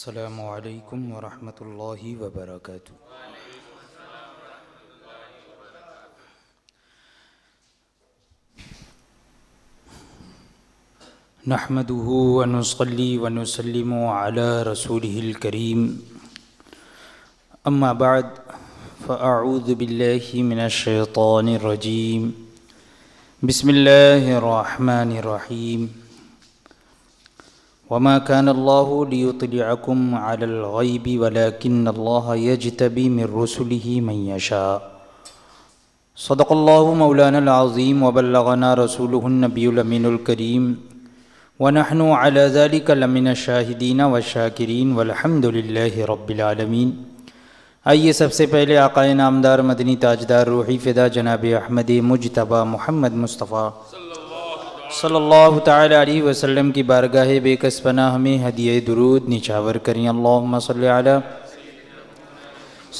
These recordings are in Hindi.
السلام عليكم ورحمة الله وبركاته نحمده ونصلي ونسلم على رسوله الكريم أما بعد فأعوذ بالله من الشيطان الرجيم بسم الله الرحمن الرحيم وما كان الله ليطلعكم على الغيب ولكن الله يجتبي من رسله من يشاء صدق الله مولانا العظيم وبلغنا رسوله النبي الأمين الكريم ونحن على ذلك لمن الشاهدين والشاكرين والحمد لله رب العالمين आइए सबसे पहले आकाए नामदार मदनी ताजदार रूही फ़िदा जनाब अहमद मुजतबा मोहम्मद मुस्तफ़ा सल्लल्लाहु तआला अलैहि वसल्लम की बारगाह बेकसपना हमें हदिय दुरूद निचावर करें अल्लाहुम्मा सल्ली अला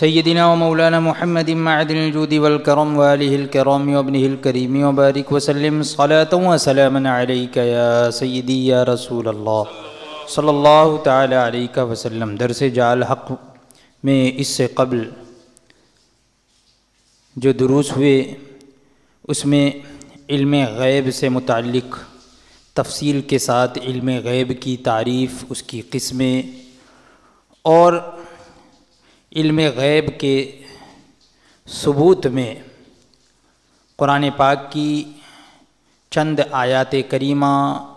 सैदिना व मौलाना वल करम मोहम्मद मादिलजूदी वलकरम वालकरम वबनहिल करीम व बारिक व सल्लम सलात व सलामन अलैका या सय्यदी या रसूल अल्लाह सल्लल्लाहु तआला अलैका व सल्लम दरस जाल हक में इससे कबल जो दुरूस हुए उसमें इल्म गैब से मुतक तफसील के साथ इल्म गैब की तारीफ़ उसकी किस्में और इल्म गैब के सबूत में क़ुरान पाक की चंद आयात करीमा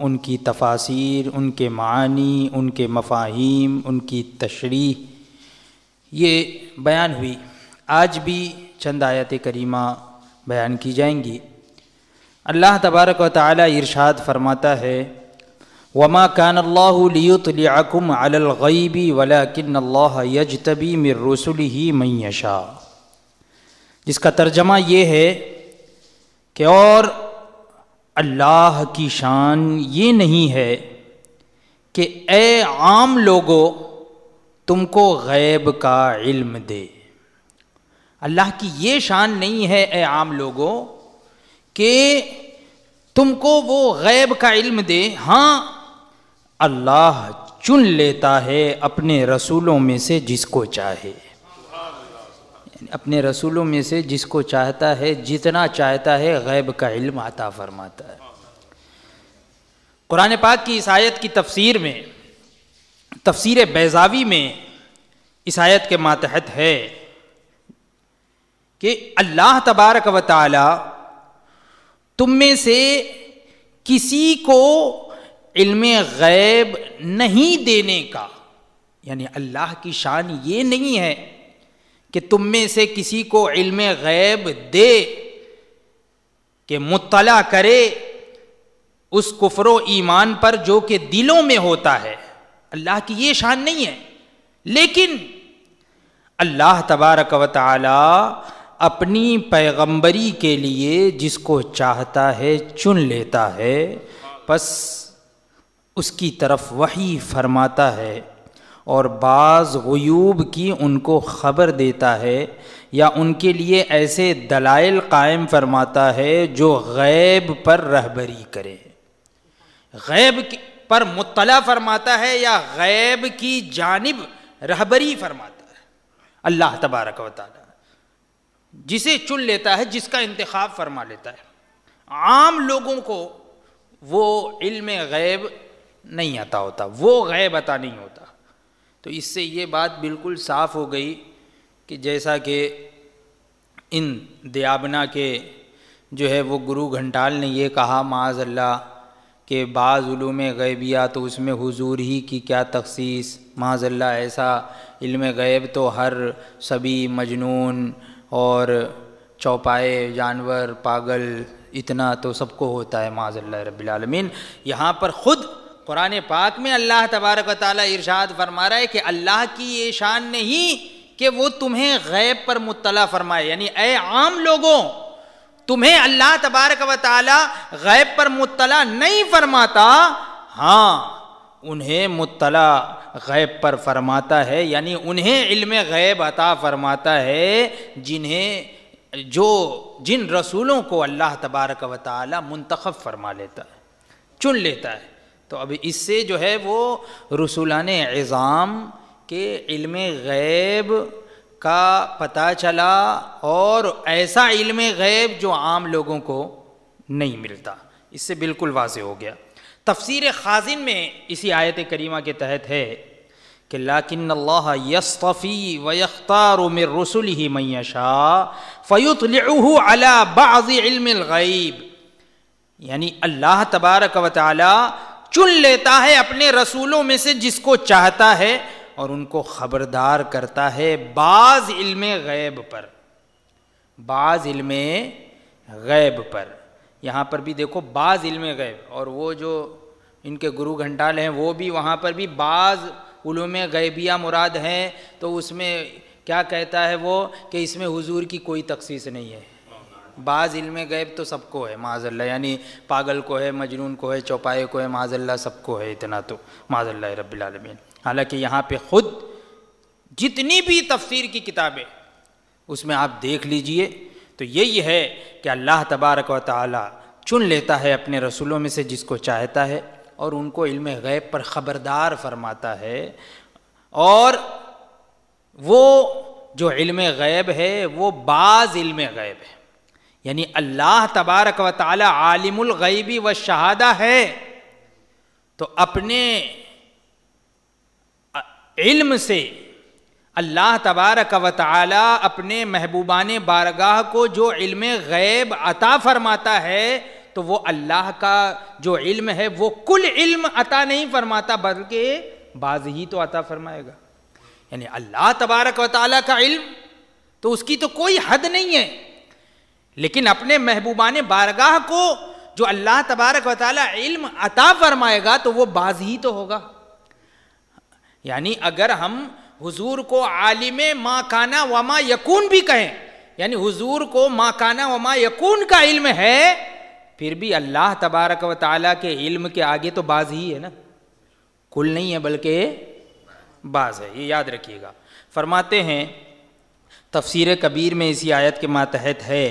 उनकी तफासिर उनके मानी उनके मफाहिम उनकी तशरी ये बयान हुई आज भी चंद आयात करीमा बयान की जाएंगी अल्लाह तबारक व ताली इरशाद फरमाता है वमा कान अल्लातम अलगैबी वलाकिन अल्लाह मिर रसुल ही मैशा जिसका तर्जमा ये है कि और अल्लाह की शान ये नहीं है कि ए आम लोगो तुमको गैब का इल्म दे अल्लाह की ये शान नहीं है ए आम लोगों कि तुमको वो गैब का इल्म दे हाँ अल्लाह चुन लेता है अपने रसूलों में से जिसको चाहे अपने रसूलों में से जिसको चाहता है जितना चाहता है गैब का इल्म आता फरमाता है कुरान पाक की ईसायत की तफसीर में तफसीर बैजावी में ईसायत के मातहत है कि अल्लाह तबारक व ताली तुम में से किसी को इल्म गैब नहीं देने का यानी अल्लाह की शान ये नहीं है कि तुम में से किसी को इल्म गैब दे कि मुतला करे उस कुफर ईमान पर जो कि दिलों में होता है अल्लाह की ये शान नहीं है लेकिन अल्लाह तबारक व अपनी पैगंबरी के लिए जिसको चाहता है चुन लेता है बस उसकी तरफ वही फरमाता है और बाज़ गयूब की उनको ख़बर देता है या उनके लिए ऐसे दलाइल कायम फरमाता है जो गैब पर रहबरी करे गैब पर मुतला फरमाता है या गैब की जानब रहबरी फरमाता है अल्लाह तबारक वाली जिसे चुन लेता है जिसका इंतखब फरमा लेता है आम लोगों को वो इल्म गैब नहीं आता होता वो गैब अता नहीं होता तो इससे ये बात बिल्कुल साफ हो गई कि जैसा कि इन दयाबना के जो है वो गुरु घंटाल ने ये कहा माजल्ला के बाज़ गैबिया तो उसमें हुजूर ही की क्या तखसीस माजल्ला ऐसा इल्म गैब तो हर सभी मजनून और चौपाए जानवर पागल इतना तो सबको होता है माजल्ला रबालमीन यहाँ पर ख़ुद कुरान पाक में अल्लाह तबारक ताली इरशाद फरमा रहा है कि अल्लाह की ये शान नहीं कि वो तुम्हें गैब पर मुतला फरमाए यानी ए आम लोगों तुम्हें अल्लाह तबारक व ताली गैब पर मुतला नहीं फरमाता हाँ उन्हें मुतला गैब पर फरमाता है यानी उन्हें इल्म गैब अता फरमाता है जिन्हें जो जिन रसूलों को अल्लाह तबारक व ताली मुंतखब फरमा लेता है चुन लेता है तो अब इससे जो है वो रसूलान एज़ाम के इल्म गैब का पता चला और ऐसा इल्म गैब जो आम लोगों को नहीं मिलता इससे बिल्कुल वाज हो गया तफसीर खाजिन में इसी आयत करीमा के तहत है कि लाकिन अल्लाह यस्तफ़ी वख्तार उमर रसुल ही मैशा फ़युत अला बाज़िलमैब यानी अल्लाह तबारक व चुन लेता है अपने रसूलों में से जिसको चाहता है और उनको खबरदार करता है बाज़ इल्म गैब पर बाज़ इल्म गैब पर यहाँ पर भी देखो बाज़ इल्म गैब और वो जो इनके गुरु घंटाल हैं वो भी वहाँ पर भी बाज़ उलूम गैबिया मुराद हैं तो उसमें क्या कहता है वो कि इसमें हुजूर की कोई तख्सीस नहीं है बाज़ इल्म गैब तो सबको है माजल्ला यानी पागल को है मजनून को है चौपाए को है माजल्ला सबको है इतना तो माजल्ला रबालमीन हालांकि यहाँ पे खुद जितनी भी तफसीर की किताबें उसमें आप देख लीजिए तो यही है कि अल्लाह तबारक व ताला चुन लेता है अपने रसूलों में से जिसको चाहता है और उनको इल्म गैब पर ख़बरदार फरमाता है और वो जो इल्म गैब है वो बाज़ इल्म गैब है यानी अल्लाह तबारक व ताली आलिमुल गैबी व शहादा है तो अपने इल्म से अल्लाह तबारक व अपने महबूबान बारगाह को जो इल्म गैब अता फरमाता है तो वो अल्लाह का जो इल्म है वो कुल इल्म अता नहीं फरमाता बल्कि बाज ही तो अता फरमाएगा यानी अल्लाह तबारक व का इल्म तो उसकी तो कोई हद नहीं है लेकिन अपने महबूबान बारगाह को जो अल्लाह तबारक व इल्म अता फरमाएगा तो वो बाज ही तो होगा यानी अगर हम हुजूर को आलिम माँ काना वमा यकून भी कहें यानी हुजूर को माँ काना वमा यकून का इल्म है फिर भी अल्लाह तबारक व ताली के इल्म के आगे तो बाज ही है ना कुल नहीं है बल्कि बाज है ये याद रखिएगा फरमाते हैं तफसीर कबीर में इसी आयत के मातहत है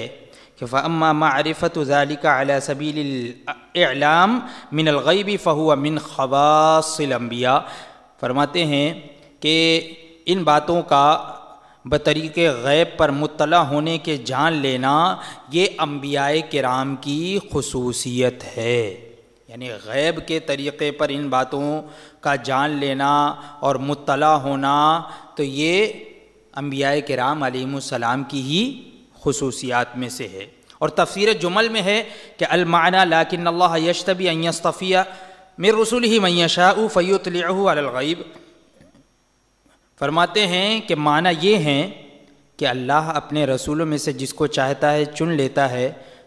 कि फ़म्मा मारिफत ज़ालिका अला सबीलाम मिनलगैबी फ़हुआ मिन खवासिलम्बिया फरमाते हैं कि इन बातों का बतरीक गैब पर मुतला होने के जान लेना ये अम्बिया कराम की खसूसियत है यानी गैब के तरीक़े पर इन बातों का जान लेना और मुतला होना तो ये अम्बिया कराम आलीसम की ही खसूसियात में से है और तफसर जुमल में है कि अलमाना लाकिन यशतबी अयस्तफ़िया मेर रसूल ही मैशा फ़ैतलगैब फरमाते हैं कि माना ये हैं कि अल्लाह अपने रसूलों में से जिसको चाहता है चुन लेता है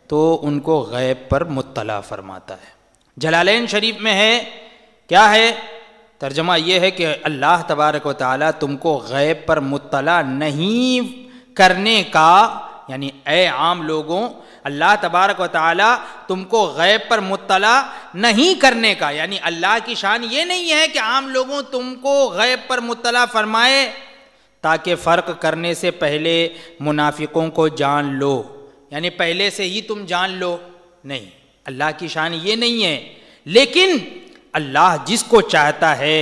तो उनको गैब पर मुतला फरमाता है जलालैन शरीफ में है क्या है तर्जमा यह है कि अल्लाह तबारक वाली तुमको गैब पर मुतला नहीं करने का यानी ए आम लोगों अल्लाह तबारक व तुमको गैब पर मुतला नहीं करने का यानी अल्लाह की शान ये नहीं है कि आम लोगों तुमको गैब पर मुतला फरमाए ताकि फ़र्क करने से पहले मुनाफिकों को जान लो यानी पहले से ही तुम जान लो नहीं अल्लाह की शान ये नहीं है लेकिन अल्लाह जिसको चाहता है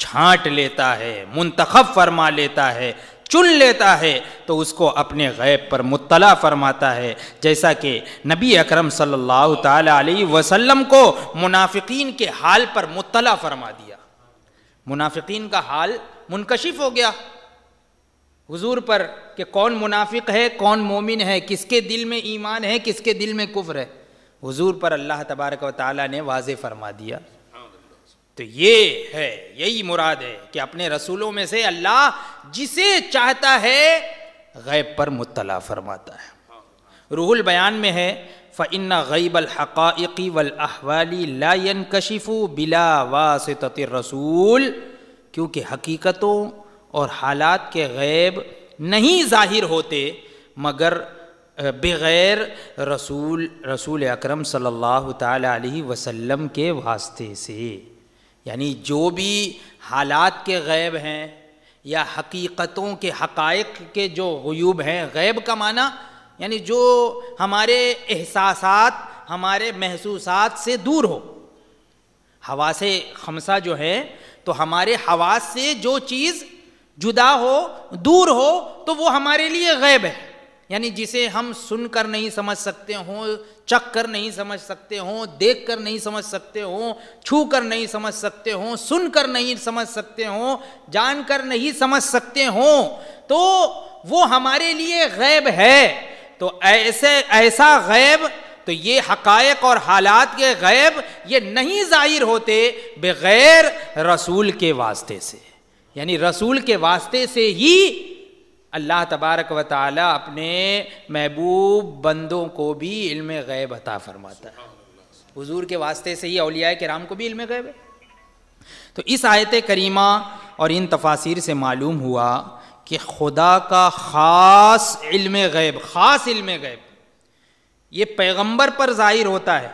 छांट लेता है मुंतखब फरमा लेता है चुन लेता है तो उसको अपने गैब पर मुतला फरमाता है जैसा कि नबी अकरम सल्लल्लाहु अलैहि वसल्लम को मुनाफिकीन के हाल पर मुतला फरमा दिया मुनाफिकीन का हाल मुनकशिफ हो गया हुजूर पर कि कौन मुनाफिक है कौन मोमिन है किसके दिल में ईमान है किसके दिल में कुफर है हुजूर पर अल्लाह तबारक व ताली ने वाज फरमा दिया तो ये है यही मुराद है कि अपने रसूलों में से अल्लाह जिसे चाहता है गैब पर मुतला फरमाता है रूहुल बयान में है फ़िन गईब अलहक़ाक़ी वलअवाली लायन कशिफ़ु बिला वासत रसूल क्योंकि हकीकतों और हालात के गैब नहीं जाहिर होते मगर बग़ैर रसूल रसूल अकरम सल्लल्लाहु अलैहि वसल्लम के वास्ते से यानी जो भी हालात के गैब हैं या हकीकतों के हकाइक के जो गयूब हैं गैब का माना यानी जो हमारे एहसास हमारे महसूस से दूर हो हवा से खमसा जो है तो हमारे हवा से जो चीज़ जुदा हो दूर हो तो वो हमारे लिए गैब है यानी जिसे हम सुनकर नहीं समझ सकते हो चख कर नहीं समझ सकते हों देख कर नहीं समझ सकते हों छू कर नहीं समझ सकते हों सुन कर नहीं समझ सकते हों जान कर नहीं समझ सकते हों तो वो हमारे लिए गैब है तो ऐसे ऐसा गैब तो ये हकायक और हालात के गैब ये नहीं जाहिर होते बगैर रसूल के वास्ते से यानी रसूल के वास्ते से ही अल्लाह तबारक व ताली अपने महबूब बंदों को भी इल्म गैब अता फरमाता है हुजूर के वास्ते से ही अलिया राम को भी इल्म गैब है तो इस आयत करीमा और इन तफासिर से मालूम हुआ कि खुदा का ख़ास इल्म गैब ख़ास इल्म गैब ये पैगंबर पर ज़ाहिर होता है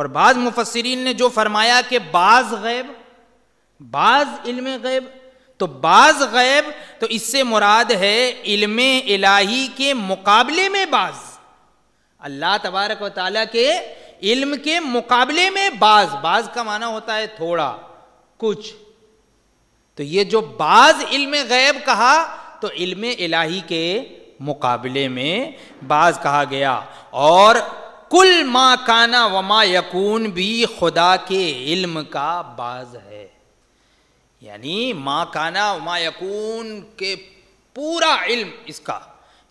और बाज़ मुफसरीन ने जो फरमाया कि बाज़ गैब बाज़ इल्म गैब तो बाज गैब तो इससे मुराद है इल्म इलाही के मुकाबले में बाज अल्लाह तबारक व के इल्म के मुकाबले में बाज बाज का माना होता है थोड़ा कुछ तो ये जो बाज इल्म गैब कहा तो इल्म इलाही के मुकाबले में बाज कहा गया और कुल मा काना वमा यकून भी खुदा के इल्म का बाज है यानी माँ काना मा यकून के पूरा इल्म इसका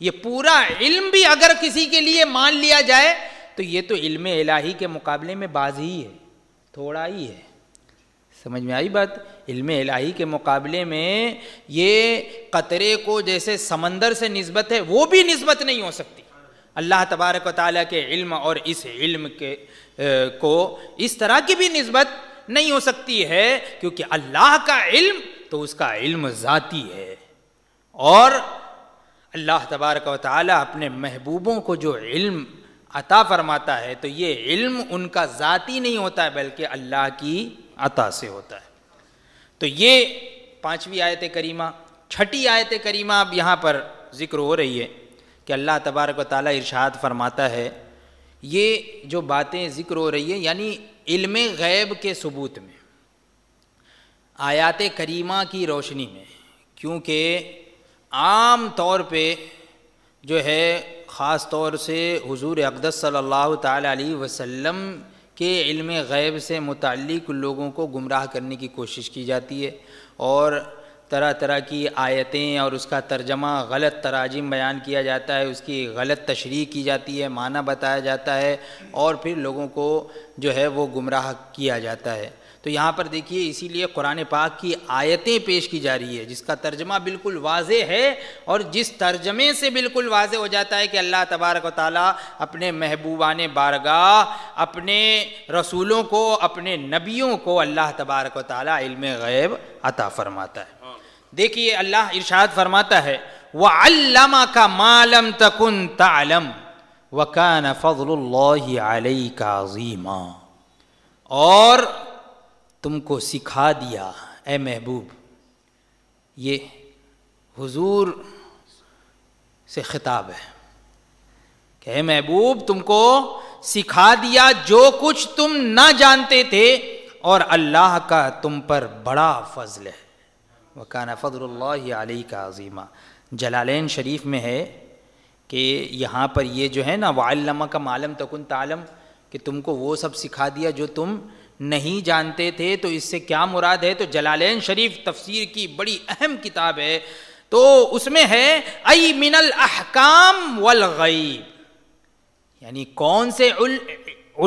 ये पूरा इल्म भी अगर किसी के लिए मान लिया जाए तो ये तो इल्म इलाही के मुकाबले में बाज ही है थोड़ा ही है समझ में आई बात इल्म इलाही के मुकाबले में ये कतरे को जैसे समंदर से नस्बत है वो भी नस्बत नहीं हो सकती अल्लाह तबारक ताली के इल्म और इस इल्म के ए, को इस तरह की भी नस्बत नहीं हो सकती है क्योंकि अल्लाह का इल्म तो उसका इल्म ज़ाती है और अल्लाह तबारक वाली अपने महबूबों को जो इल्म अता फरमाता है तो ये इल्म उनका ज़ाती नहीं होता है बल्कि अल्लाह की अता से होता है तो ये पाँचवीं आयत करीमा छठी आयत करीमा अब यहाँ पर जिक्र हो रही है कि अल्लाह तबारक वाली इर्शाद इरशाद फरमाता है ये जो बातें जिक्र हो रही है यानी इल्म गैब के सबूत में आयात करीमा की रोशनी में क्योंकि आम तौर पे जो है ख़ास तौर से हजूर अकदस सल्लल्लाहु अलैहि वसल्लम के इल्म गैब से मुतक़ लोगों को गुमराह करने की कोशिश की जाती है और तरह तरह की आयतें और उसका तर्जमा गलत तराजिम बयान किया जाता है उसकी गलत तशरी की जाती है माना बताया जाता है और फिर लोगों को जो है वो गुमराह किया जाता है तो यहाँ पर देखिए इसीलिए कुरान पाक की आयतें पेश की जा रही है जिसका तर्जमा बिल्कुल वाज है और जिस तर्जमे से बिल्कुल वाज हो जाता है कि अल्लाह तबारक ताली अपने महबूबान बारगाह अपने रसूलों को अपने नबियों को अल्लाह तबारक ताली इल्म गैब अता फरमाता है देखिए अल्लाह इर्शाद फरमाता है वह अल्लामा का मालम तकुन तालम वकान फ़जल का अजीमा और तुमको सिखा दिया ए महबूब ये हुजूर से ख़िताब है कि महबूब तुमको सिखा दिया जो कुछ तुम ना जानते थे और अल्लाह का तुम पर बड़ा फजल है वकान फ़दरल्ला आलही का अजीमा जलालैन शरीफ में है कि यहाँ पर ये जो है ना वालमा का मालम तकन तालम कि तुमको वो सब सिखा दिया जो तुम नहीं जानते थे तो इससे क्या मुराद है तो जलालैन शरीफ तफसीर की बड़ी अहम किताब है तो उसमें है अई मिनल अहकाम वल गईब यानी कौन से उल,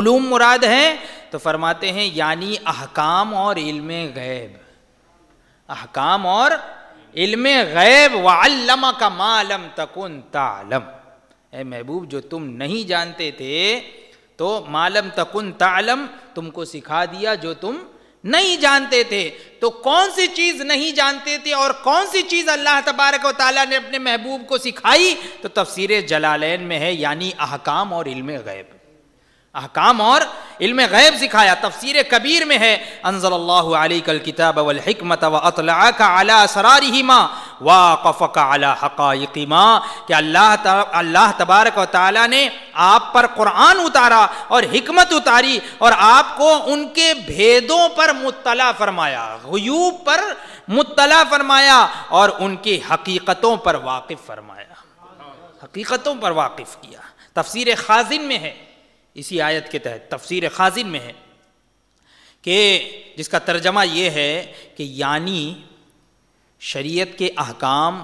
उलूम मुराद हैं तो फरमाते हैं यानी अहकाम और इल्म गैब अहकाम और इल्म गैब व अल्लमा का मालम तकुन तालम ए महबूब जो तुम नहीं जानते थे तो मालम तकुन तालम तुमको सिखा दिया जो तुम नहीं जानते थे तो कौन सी चीज नहीं जानते थे और कौन सी चीज अल्लाह तबारक ताला ने अपने महबूब को सिखाई तो तफसीर जलालैन में है यानी अहकाम और इल्म गैब अहकाम और इल्म गैब सिखाया तफसीर कबीर में है अनजल कल किताब वलहमत वतला माँ वाकफ़ अला हक़ामा कि अल्लाह अल्लाह तबारक व ने आप पर कुरान उतारा और हमत उतारी और आपको उनके भेदों पर मुतला फरमाया गयूब पर मुतला फरमाया और उनकी हकीकतों पर वाकिफ़ फरमाया हकीकतों पर वाकिफ़ किया तफसीर खाजिन में है इसी आयत के तहत तफसीर खाजिन में है कि जिसका तर्जमा ये है कि यानी शरीयत के अहकाम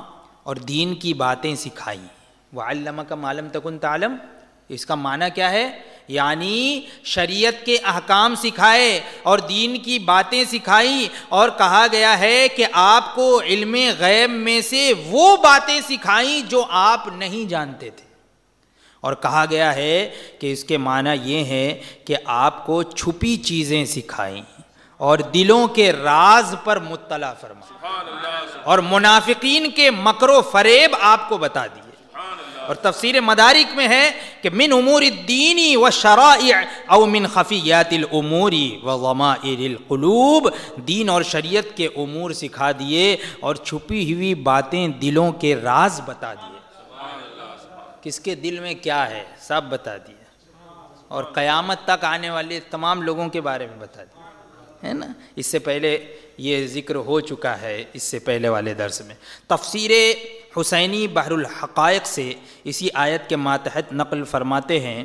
और दीन की बातें सिखाई वालम का मालम तकन तालम इसका माना क्या है यानी शरीयत के अहकाम सिखाए और दीन की बातें सिखाई और कहा गया है कि आपको इल्म गैब में से वो बातें सिखाई जो आप नहीं जानते थे और कहा गया है कि इसके माना ये है कि आपको छुपी चीज़ें सिखाई और दिलों के राज पर मुतला फरमा और मुनाफिकीन के मकरो फरेब आपको बता दिए और तफसीर मदारिक में है कि मिन उमूर दीनी व शरा अव मिन खफ़ियातिल उमूरी व दीन और शरीयत के उमूर सिखा दिए और छुपी हुई बातें दिलों के राज बता दिए किसके दिल में क्या है सब बता दिया और क़यामत तक आने वाले तमाम लोगों के बारे में बता दिया है ना इससे पहले ये ज़िक्र हो चुका है इससे पहले वाले दर्स में तफसीर हुसैनी बहरुल हकायक से इसी आयत के मातहत नकल फरमाते हैं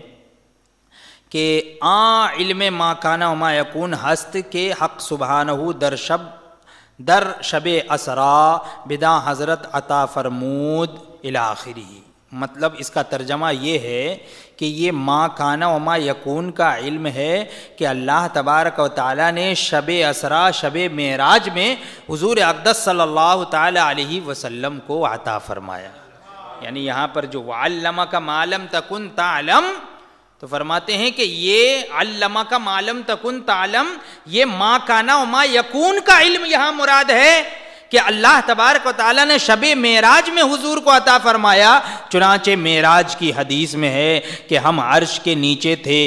कि आ इल्म माकाना उमा यकून हस्त के हक सुबहानहू दर शब दर शब असरा बिदा हज़रत अता फरमूद इलाखिरी मतलब इसका तर्जमा ये है कि ये माँ काना व माँ यकून का इल्म है कि अल्लाह तबारक व ताली ने शब असरा शब मराज में हजूर अकदस सल्लल्लाहु अलैहि वसल्लम को आता फरमाया यानी यहाँ पर जो वालमा का मालम तकुन तालम तो फरमाते हैं कि ये अल्लमा का मालम तकुन तालम ये माँ काना व माँ यकून का इल्म यहाँ मुराद है कि अल्लाह तबारक ताली ने शब मेराज में हुजूर को अता फरमाया चुनाचे मेराज की हदीस में है कि हम अर्श के नीचे थे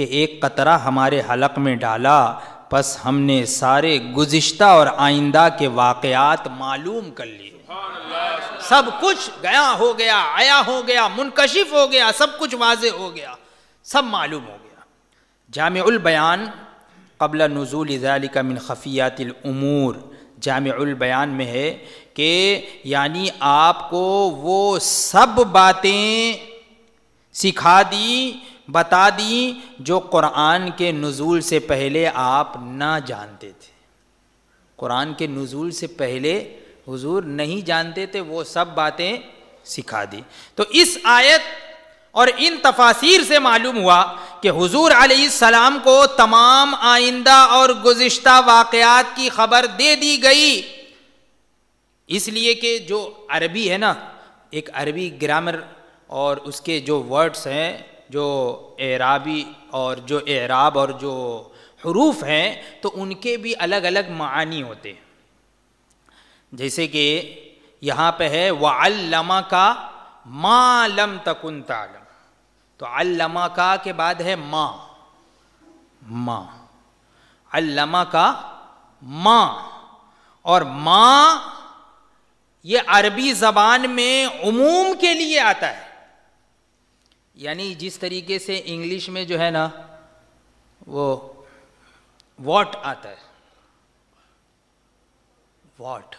कि एक कतरा हमारे हलक में डाला बस हमने सारे गुज्त और आइंदा के वाकयात मालूम कर लिए सब कुछ गया हो गया आया हो गया मुनकशिफ हो गया सब कुछ वाज हो गया सब मालूम हो गया जाम बयान कबल नज़ुल का मिन खफियातिलूर जामिउल बयान में है कि यानी आपको वो सब बातें सिखा दी बता दी जो कुरान के नज़ुल से पहले आप ना जानते थे कुरान के नज़ूल से पहले हुजूर नहीं जानते थे वो सब बातें सिखा दी तो इस आयत और इन तफासिर से मालूम हुआ कि हुजूर सलाम को तमाम आइंदा और गुज्त वाकयात की खबर दे दी गई इसलिए कि जो अरबी है ना एक अरबी ग्रामर और उसके जो वर्ड्स हैं जो एराबी और जो एराब और जो हरूफ हैं तो उनके भी अलग अलग मानी होते हैं जैसे कि यहाँ पे है वाल्लमा का मालम तकुन तालम तो अल्लमा का के बाद है माँ माँ अल्लमा का मा और माँ ये अरबी जबान में उमूम के लिए आता है यानी जिस तरीके से इंग्लिश में जो है ना वो वॉट आता है वॉट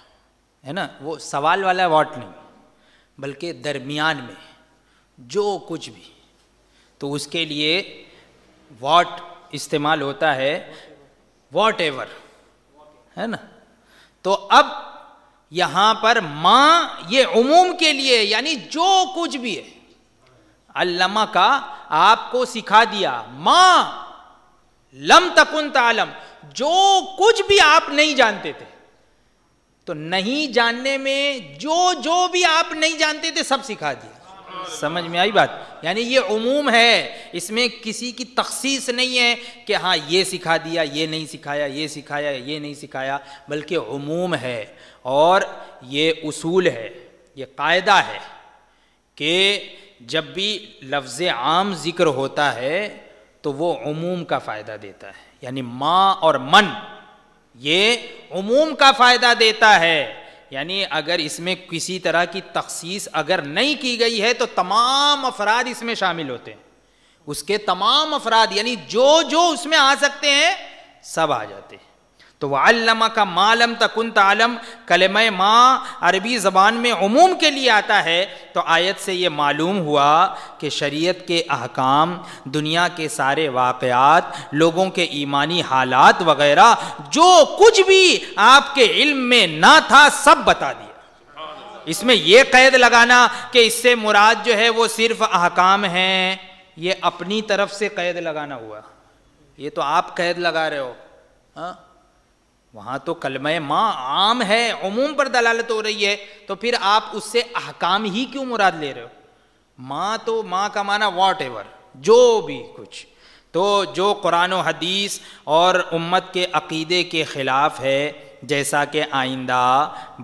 है ना वो सवाल वाला वॉट नहीं बल्कि दरमियान में जो कुछ भी तो उसके लिए वॉट इस्तेमाल होता है वॉट एवर है ना तो अब यहां पर माँ ये उमूम के लिए यानी जो कुछ भी है अल्लामा का आपको सिखा दिया माँ लम तकुन तालम जो कुछ भी आप नहीं जानते थे तो नहीं जानने में जो जो भी आप नहीं जानते थे सब सिखा दिया समझ में आई बात यानी ये उमूम है इसमें किसी की तखसीस नहीं है कि हाँ ये सिखा दिया ये नहीं सिखाया ये सिखाया ये नहीं सिखाया बल्कि उमूम है और ये उसूल है ये कायदा है कि जब भी लफ्ज़ आम ज़िक्र होता है तो वो उमूम का फ़ायदा देता है यानी माँ और मन ये उमूम का फ़ायदा देता है यानी अगर इसमें किसी तरह की तखसीस अगर नहीं की गई है तो तमाम अफराद इसमें शामिल होते हैं उसके तमाम अफराद यानी जो जो उसमें आ सकते हैं सब आ जाते हैं तो वल्लमा का मालम तकुन तालम कलम माँ अरबी ज़बान में उमूम के लिए आता है तो आयत से ये मालूम हुआ कि शरीयत के अहकाम दुनिया के सारे वाक़ात लोगों के ईमानी हालात वगैरह जो कुछ भी आपके इल्म में ना था सब बता दिया इसमें यह कैद लगाना कि इससे मुराद जो है वो सिर्फ अहकाम हैं ये अपनी तरफ से कैद लगाना हुआ ये तो आप कैद लगा रहे हो हा? वहां तो कलमय माँ आम है उमूम पर दलालत हो रही है तो फिर आप उससे अहकाम ही क्यों मुराद ले रहे हो माँ तो माँ का माना वॉट एवर जो भी कुछ तो जो कुरान हदीस और उम्मत के अकीदे के ख़िलाफ़ है जैसा कि आइंदा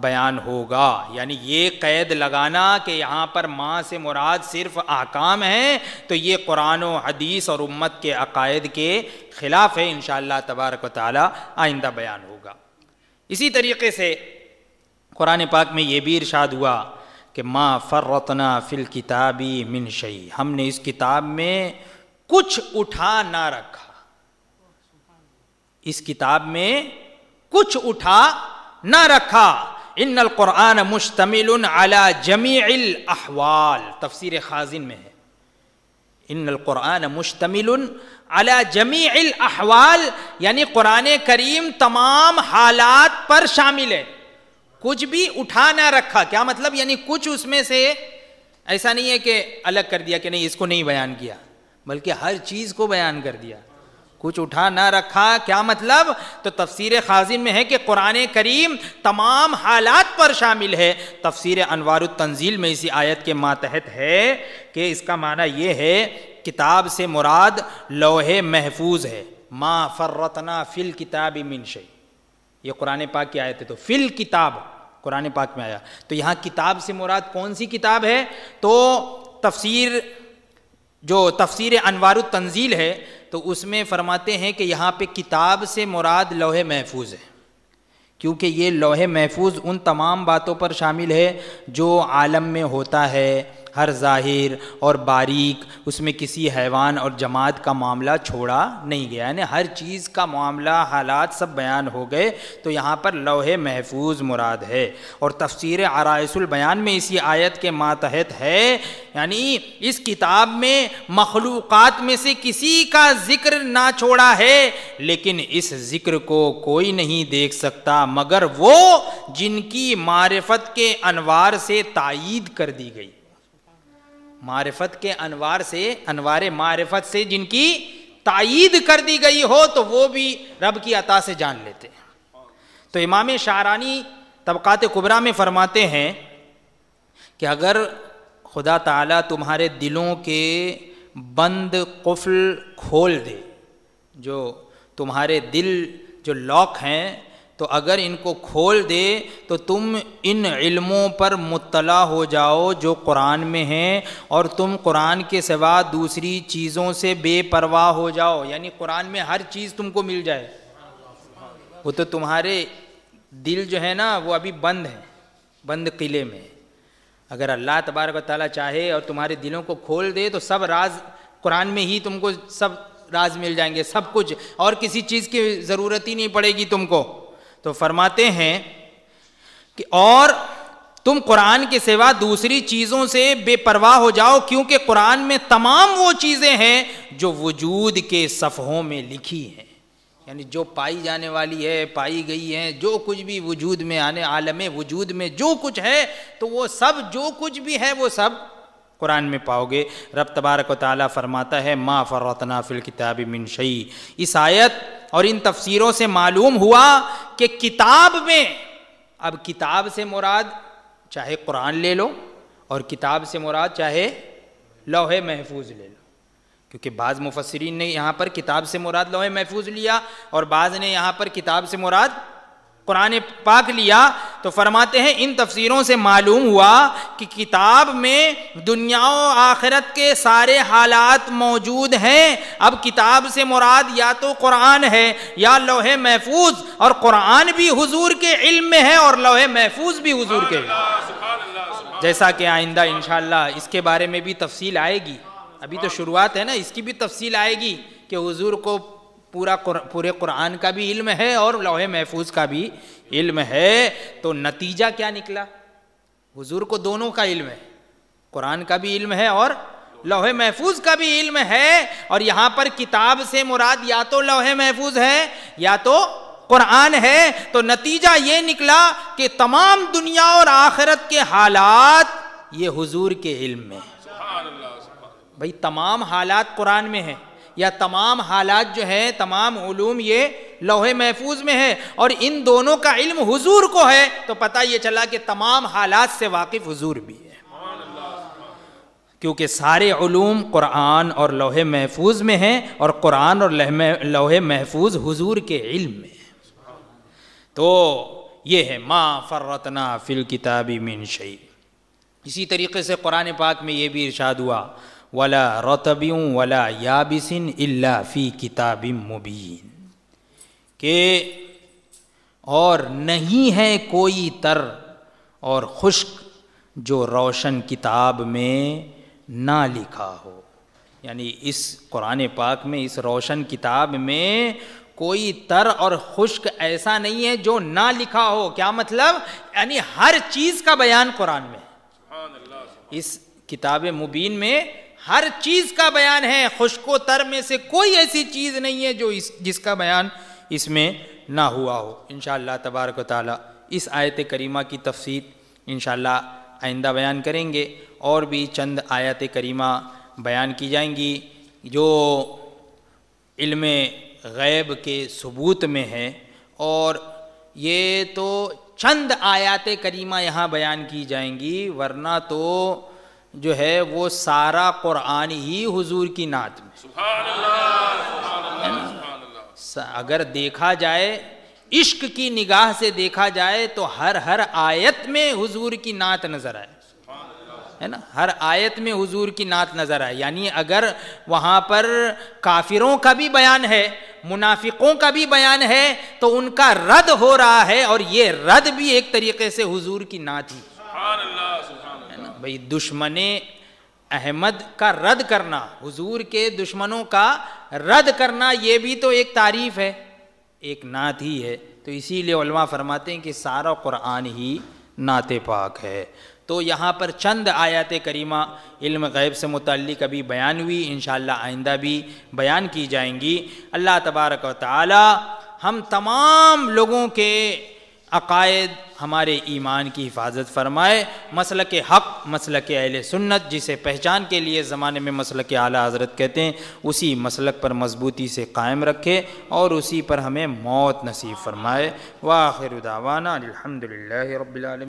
बयान होगा यानी ये कैद लगाना कि यहाँ पर माँ से मुराद सिर्फ आकाम है तो ये कुरान हदीस और उम्मत के अकायद के ख़िलाफ़ है इन तबारक ताली आइंदा बयान होगा इसी तरीके से कुरान पाक में ये भी इरशाद हुआ कि माँ फ़र्रतना फ़िल किताबी मिनशई हमने इस किताब में कुछ उठा ना रखा इस किताब में कुछ उठा ना रखा इन कुरान मुश्तमिल अला जमी अहवाल तफसर खाजिन में है इन कुरान मुश्तमिल अला जमी अहवाल यानी कुरान करीम तमाम हालात पर शामिल है कुछ भी उठा ना रखा क्या मतलब यानी कुछ उसमें से ऐसा नहीं है कि अलग कर दिया कि नहीं इसको नहीं बयान किया बल्कि हर चीज़ को बयान कर दिया कुछ उठा ना रखा क्या मतलब तो तफसीर खाजिन में है कि कुरान करीम तमाम हालात पर शामिल है तफसीर अनवार तंजील में इसी आयत के मातहत है कि इसका माना यह है किताब से मुराद लोहे महफूज है माँ फर्रतना फिल किताब मिनशई ये कुरान पाक की आयत है तो फिल किताब कुरान पाक में आया तो यहाँ किताब से मुराद कौन सी किताब है तो तफसीर जो तफसीर अनवार तंजील है तो उसमें फरमाते हैं कि यहाँ पे किताब से मुराद लोहे महफूज है क्योंकि ये लोहे महफूज उन तमाम बातों पर शामिल है जो आलम में होता है हर ज़ाहिर और बारीक उसमें किसी हैवान और जमात का मामला छोड़ा नहीं गया यानी हर चीज़ का मामला हालात सब बयान हो गए तो यहाँ पर लोहे महफूज मुराद है और तफसीर आराइसुल बयान में इसी आयत के मातहत है यानी इस किताब में मखलूक़ात में से किसी का ज़िक्र ना छोड़ा है लेकिन इस ज़िक्र को कोई नहीं देख सकता मगर वो जिनकी मारफत के अनवार से तइद कर दी गई मारिफत के अनवार से अनवार मारिफत से जिनकी तइद कर दी गई हो तो वो भी रब की अता से जान लेते हैं तो इमाम शारानी तबक़ात कुबरा में फरमाते हैं कि अगर खुदा ताला तुम्हारे दिलों के बंद कुफल खोल दे जो तुम्हारे दिल जो लॉक हैं तो अगर इनको खोल दे तो तुम इन इल्मों पर मुतला हो जाओ जो कुरान में हैं और तुम कुरान के सिवा दूसरी चीज़ों से बेपरवाह हो जाओ यानी कुरान में हर चीज़ तुमको मिल जाए वो तो तुम्हारे दिल जो है ना वो अभी बंद है बंद किले में अगर अल्लाह तबारक ताली चाहे और तुम्हारे दिलों को खोल दे तो सब राज कुरान में ही तुमको सब राज मिल जाएंगे सब कुछ और किसी चीज़ की ज़रूरत ही नहीं पड़ेगी तुमको तो फरमाते हैं कि और तुम कुरान की सेवा दूसरी चीज़ों से बेपरवाह हो जाओ क्योंकि कुरान में तमाम वो चीज़ें हैं जो वजूद के सफहों में लिखी हैं यानी जो पाई जाने वाली है पाई गई है जो कुछ भी वजूद में आने आलम वजूद में जो कुछ है तो वो सब जो कुछ भी है वो सब कुरान में पाओगे रब तबारक ताली फरमाता है माँ फ़रतना फ़िल किताब शई इस आयत और इन तफसीरों से मालूम हुआ कि किताब में अब किताब से मुराद चाहे कुरान ले लो और किताब से मुराद चाहे लोहे महफूज ले लो क्योंकि बाज़ मुफसरीन ने यहाँ पर किताब से मुराद लोहे महफूज लिया और बाज़ ने यहाँ पर किताब से मुराद कुरान पाक लिया तो फरमाते हैं इन तफसीरों से मालूम हुआ कि किताब में दुनिया आखिरत के सारे हालात मौजूद हैं अब किताब से मुराद या तो कुरान है या लोहे महफूज और कुरान भी हुजूर के इल्म में है और लोहे महफूज भी हुजूर के जैसा कि आइंदा इनशा इसके बारे में भी तफसील आएगी अभी तो शुरुआत है ना इसकी भी तफसील आएगी कि हुजूर को पूरा पूरे कुरान का भी इल्म है और लोहे महफूज का भी इल्म है तो नतीजा क्या निकला हुजूर को दोनों का इल्म है कुरान का भी इल्म है और लोहे महफूज का भी इल्म है और यहाँ पर किताब से मुराद या तो लोहे महफूज है या तो कुरान है तो नतीजा ये निकला कि तमाम दुनिया और आखिरत के हालात ये हुजूर के इल्म में भाई तमाम हालात कुरान में है या तमाम हालात जो है तमाम ूम ये लोहे महफूज में है और इन दोनों का इल्म हुजूर को है तो पता ये चला कि तमाम हालात से वाकिफ हुजूर भी है क्योंकि सारे ूम कुरान और लोहे महफूज में हैं और कुरान और लोहे महफूज हुजूर के इल्म में तो ये है माँ फ़र्रतना फ़िल किताबी मिन शई इसी तरीके से कुरान पाक में ये भी इरशाद हुआ वला रतब्यूँ वला याबिसिन इल्ला फ़ी किताब मुबीन के और नहीं है कोई तर और खुश्क जो रोशन किताब में ना लिखा हो यानी इस कुरान पाक में इस रोशन किताब में कोई तर और खुश्क ऐसा नहीं है जो ना लिखा हो क्या मतलब यानी हर चीज का बयान कुरान में इस किताब मुबीन में हर चीज का बयान है खुश्को तर में से कोई ऐसी चीज नहीं है जो इस जिसका बयान इसमें ना हुआ हो इन तबारक ताली इस आयत करीमा की तफसीर इन आइंदा बयान करेंगे और भी चंद आयत करीमा बयान की जाएंगी जो इल्म गैब के सबूत में है और ये तो चंद आयत करीमा यहाँ बयान की जाएंगी वरना तो जो है वो सारा कुरान ही हुजूर की नात में सुभान अल्लाह अगर देखा जाए इश्क की निगाह से देखा जाए तो हर हर आयत में हुजूर की नात नजर आए है ना हर आयत में हुजूर की नात नजर आए यानी अगर वहाँ पर काफिरों का भी बयान है मुनाफिकों का भी बयान है तो उनका रद हो रहा है और ये रद भी एक तरीके से हुजूर की नात ही है ना भाई दुश्मने अहमद का रद्द करना हुजूर के दुश्मनों का रद्द करना ये भी तो एक तारीफ है एक नात ही है तो इसीलिए उलमा फरमाते हैं कि सारा कुरान ही नात पाक है तो यहाँ पर चंद आयत करीमा इल्म गैब से मुतक अभी बयान हुई इन आइंदा भी बयान की जाएंगी अल्लाह तबारक व ताली हम तमाम लोगों के अकायद हमारे ईमान की हिफाजत फरमाए मसल के हक मसल के अहल सुन्नत जिसे पहचान के लिए ज़माने में मसल के आला हज़रत कहते हैं उसी मसलक पर मजबूती से कायम रखे और उसी पर हमें मौत नसीब फरमाए वाखिर उदावाना अलहमदिल्ला रबालम